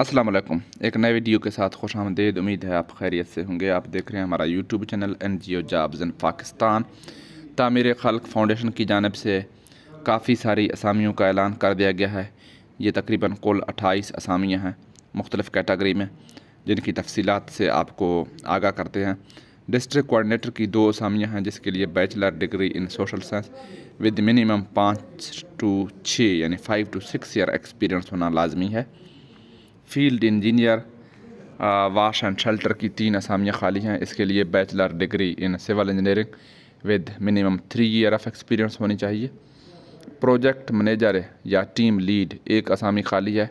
अस्सलाम वालेकुम एक नए वीडियो के साथ खुश आमदेद उम्मीद है आप खैरियत से होंगे आप देख रहे हैं हमारा YouTube channel N G O jobs in Pakistan Tameer Khalq foundation की जानब से काफ़ी सारी असामियों का ऐलान कर दिया गया है ये तकरीबन कुल अट्ठाईस असामियाँ हैं मुख्तलिफ़ कैटेगरी में जिनकी तफसीत से आपको आगाह करते हैं डिस्ट्रिक्ट कोऑर्डिनेटर की दो असामियाँ हैं जिसके लिए bachelor degree in social science with minimum पाँच टू छः यानी five to six year experience होना लाजमी है फील्ड इंजीनियर वाश एंड शेल्टर की तीन असामियाँ खाली हैं इसके लिए bachelor degree in civil engineering with minimum three year of experience होनी चाहिए प्रोजेक्ट मैनेजर या टीम लीड एक असामी खाली है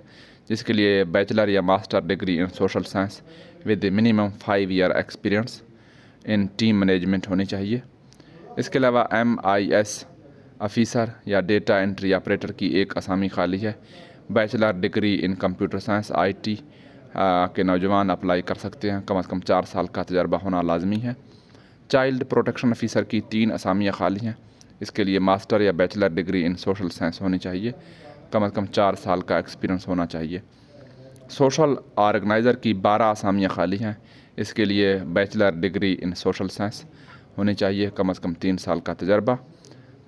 जिसके लिए बैचलर या master degree in social science with minimum five year experience in team management होनी चाहिए इसके अलावा एम आई एस अफिसर या डेटा एंट्री ऑपरेटर की एक असामी खाली है bachelor degree in computer science IT के नौजवान अप्लाई कर सकते हैं कम अज़ कम चार साल का तजर्बा होना लाजमी है चाइल्ड प्रोटेक्शन अफ़ीसर की तीन असामियाँ खाली हैं इसके लिए मास्टर या bachelor degree in social science होनी चाहिए कम अज़ कम चार साल का एक्सपीरियंस होना चाहिए सोशल आर्गेनाइज़र की बारह असामियाँ खाली हैं इसके लिए bachelor degree in social science होनी चाहिए कम अज़ कम तीन साल का तजर्बा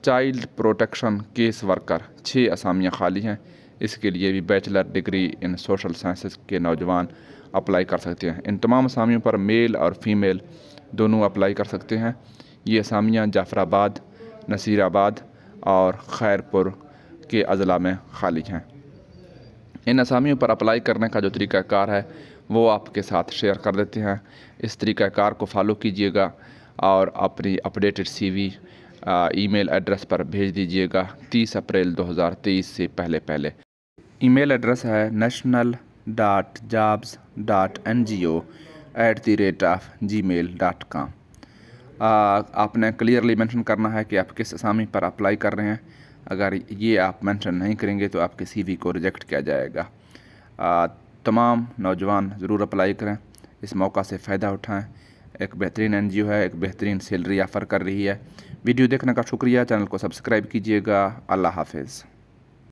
चाइल्ड प्रोटेक्शन केस वर्कर छः असामियाँ खाली हैं इसके लिए भी bachelor degree in social sciences के नौजवान अप्लाई कर सकते हैं इन तमाम असामियों पर मेल और फीमेल दोनों अप्लाई कर सकते हैं ये असामियाँ जाफराबाद नसीराबाद और खैरपुर के अजला में खाली हैं इन असामियों पर अप्लाई करने का जो तरीक़ाकार है वो आपके साथ शेयर कर देते हैं इस तरीक़ाकार को फॉलो कीजिएगा और अपनी अपडेटेड सीवी ईमेल एड्रेस पर भेज दीजिएगा 30 अप्रैल 2023 से पहले पहले ईमेल एड्रेस है national dot jobs dot N G O at the rate of G mail dot com आपने क्लियरली मेंशन करना है कि आप किस असामी पर अप्लाई कर रहे हैं अगर ये आप मेंशन नहीं करेंगे तो आपके सीवी को रिजेक्ट किया जाएगा आ, तमाम नौजवान ज़रूर अप्लाई करें इस मौका से फ़ायदा उठाएं एक बेहतरीन एनजीओ है एक बेहतरीन सैलरी ऑफ़र कर रही है वीडियो देखने का शुक्रिया चैनल को सब्सक्राइब कीजिएगा अल्लाह हाफिज़